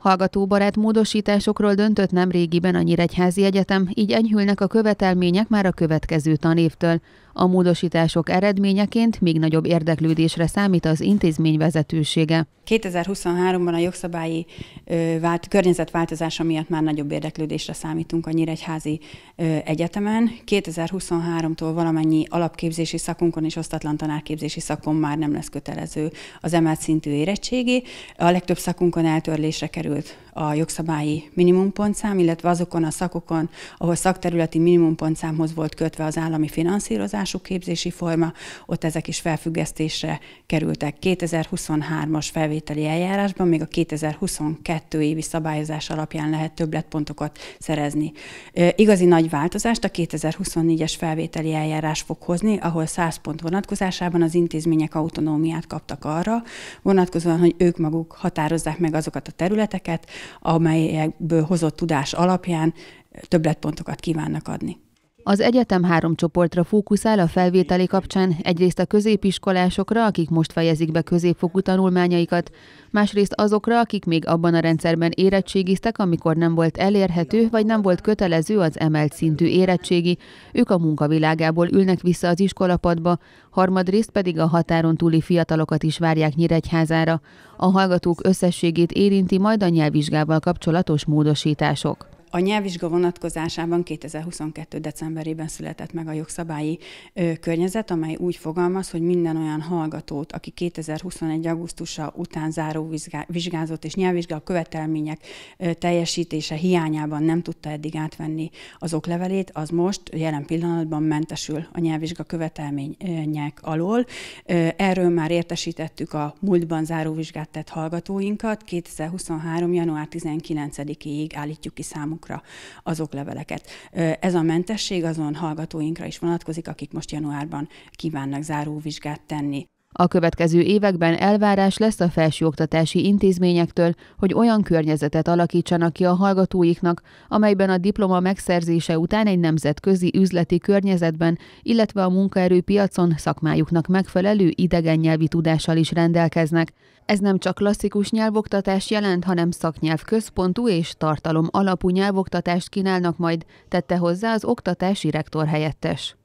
Hallgatóbarát módosításokról döntött nem régiben a Nyíregyházi Egyetem, így enyhülnek a követelmények már a következő tanévtől. A módosítások eredményeként még nagyobb érdeklődésre számít az intézmény vezetősége. 2023-ban a jogszabályi ö, vált, környezetváltozása miatt már nagyobb érdeklődésre számítunk a Nyíregyházi ö, Egyetemen. 2023-tól valamennyi alapképzési szakunkon és osztatlan tanárképzési szakon már nem lesz kötelező az emelt szintű érettségi. A legtöbb szakunkon eltörlésre került a jogszabályi minimumpontszám, illetve azokon a szakokon, ahol szakterületi minimumpontszámhoz volt kötve az állami finanszírozású képzési forma, ott ezek is felfüggesztésre kerültek. 2023-as felvételi eljárásban még a 2022 évi szabályozás alapján lehet többletpontokat szerezni. Igazi nagy változást a 2024-es felvételi eljárás fog hozni, ahol 100 pont vonatkozásában az intézmények autonómiát kaptak arra, vonatkozóan, hogy ők maguk határozzák meg azokat a területeket, amelyekből hozott tudás alapján többletpontokat kívánnak adni. Az egyetem három csoportra fókuszál a felvételi kapcsán, egyrészt a középiskolásokra, akik most fejezik be középfokú tanulmányaikat, másrészt azokra, akik még abban a rendszerben érettségiztek, amikor nem volt elérhető vagy nem volt kötelező az emelt szintű érettségi, ők a munkavilágából ülnek vissza az iskolapadba, harmadrészt pedig a határon túli fiatalokat is várják Nyíregyházára. A hallgatók összességét érinti majd a nyelvvizsgával kapcsolatos módosítások. A nyelvvizsga vonatkozásában 2022. decemberében született meg a jogszabályi környezet, amely úgy fogalmaz, hogy minden olyan hallgatót, aki 2021. augusztusa után záró vizsgázott és nyelvvizsga követelmények teljesítése hiányában nem tudta eddig átvenni az oklevelét, az most jelen pillanatban mentesül a nyelvvizsga követelmények alól. Erről már értesítettük a múltban záróvizsgát tett hallgatóinkat. 2023. január 19-ig állítjuk ki számunkat számunkra azok leveleket. Ez a mentesség azon hallgatóinkra is vonatkozik, akik most januárban kívánnak záróvizsgát tenni. A következő években elvárás lesz a felsőoktatási intézményektől, hogy olyan környezetet alakítsanak ki a hallgatóiknak, amelyben a diploma megszerzése után egy nemzetközi üzleti környezetben, illetve a munkaerőpiacon szakmájuknak megfelelő idegen nyelvi tudással is rendelkeznek. Ez nem csak klasszikus nyelvoktatás jelent, hanem szaknyelv központú és tartalom alapú nyelvoktatást kínálnak majd, tette hozzá az oktatási rektor helyettes.